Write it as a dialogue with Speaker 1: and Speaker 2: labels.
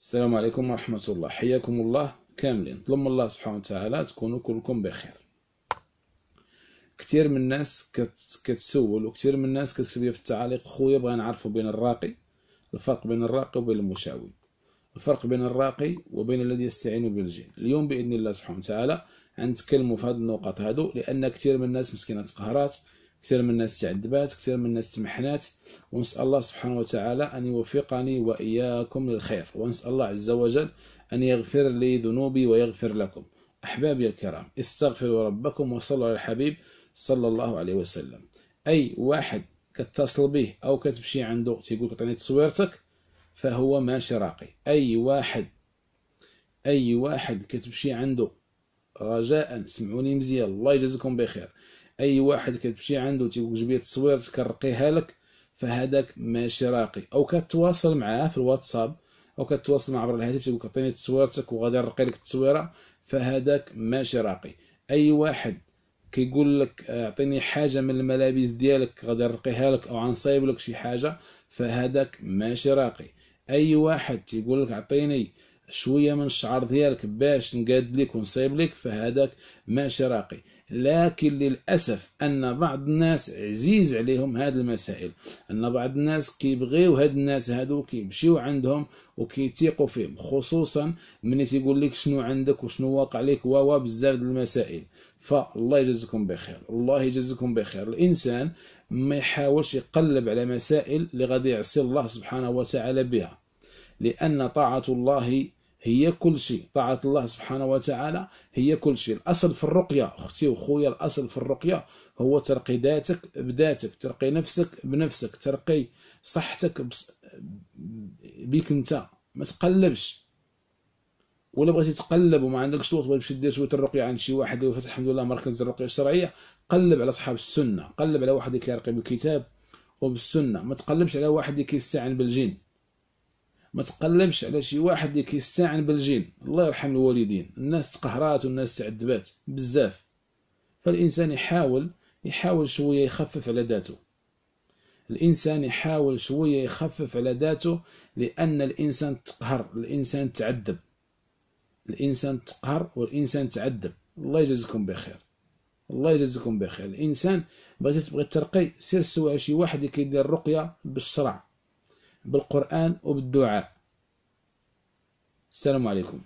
Speaker 1: السلام عليكم ورحمة الله حياكم الله كاملين نطلب من الله سبحانه وتعالى تكونوا كلكم بخير كثير من الناس كتسول وكثير من الناس كتكتب في التعليق خويا بغا نعرفوا بين الراقي الفرق بين الراقي وبين المشاوي الفرق بين الراقي وبين الذي يستعين بالجن اليوم باذن الله سبحانه وتعالى غنتكلموا في هذه النقط هادو لان كثير من الناس مسكينه تقهرات كثير من الناس تعذبات كثير من الناس تمحنات ونسأل الله سبحانه وتعالى أن يوفقني وإياكم للخير ونسأل الله عز وجل أن يغفر لي ذنوبي ويغفر لكم أحبابي الكرام استغفروا ربكم وصلوا على الحبيب صلى الله عليه وسلم أي واحد كتصل به أو كتمشي عنده تيقول عطيني تصويرتك فهو ماشي راقي أي واحد أي واحد كتمشي عنده رجاء سمعوني مزيان الله يجازيكم بخير اي واحد كتمشي عنده تيوجب ليه تصوير كنرقيها لك فهذاك ماشي راقي او كتواصل معاه في الواتساب او كتواصل معاه عبر الهاتف تيقول عطيني تصويرتك وغادي نرقي لك التصويره فهذاك ماشي راقي اي واحد كيقول لك اعطيني حاجه من الملابس ديالك غادي نرقيها لك او غنصايب لك شي حاجه فهذاك ماشي راقي اي واحد تيقول لك اعطيني شويه من الشعر ديالك باش نقاد لك ونصيب لك فهذاك ماشي راقي لكن للاسف ان بعض الناس عزيز عليهم هاد المسائل ان بعض الناس كيبغيو هاد الناس هادو كيمشيو عندهم وكيتيقوا فيهم خصوصا ملي تيقول لك شنو عندك وشنو واقع لك واوا بزاف د المسائل فالله يجزكم بخير الله يجزكم بخير الانسان ما يحاولش يقلب على مسائل اللي غادي يعصي الله سبحانه وتعالى بها لان طاعه الله هي كل شيء طاعة الله سبحانه وتعالى هي كل شيء الأصل في الرقية أختي وخويا الأصل في الرقية هو ترقي ذاتك بذاتك ترقي نفسك بنفسك ترقي صحتك بيك انت ما تقلبش ولا بغيتي تقلب وما عندكش الوقت باش دير شويه الرقيه عند شي واحد وفتح الحمد لله مركز الرقيه الشرعيه قلب على اصحاب السنه قلب على واحد اللي كيرقي بالكتاب وبالسنه ما تقلبش على واحد اللي بالجن ما تقلبش على شي واحد اللي كيستعن بالجن الله يرحم الوالدين الناس تقهرات والناس تعذبات بزاف فالانسان يحاول يحاول شويه يخفف على ذاته الانسان يحاول شويه يخفف على ذاته لان الانسان تقهر الانسان تعذب الانسان تقهر والانسان تعذب الله يجازيكم بخير الله يجازيكم بخير الانسان بغيتي تبغي ترقي سير سوا شي واحد اللي كيدير الرقيه بالشرع بالقرآن وبالدعاء السلام عليكم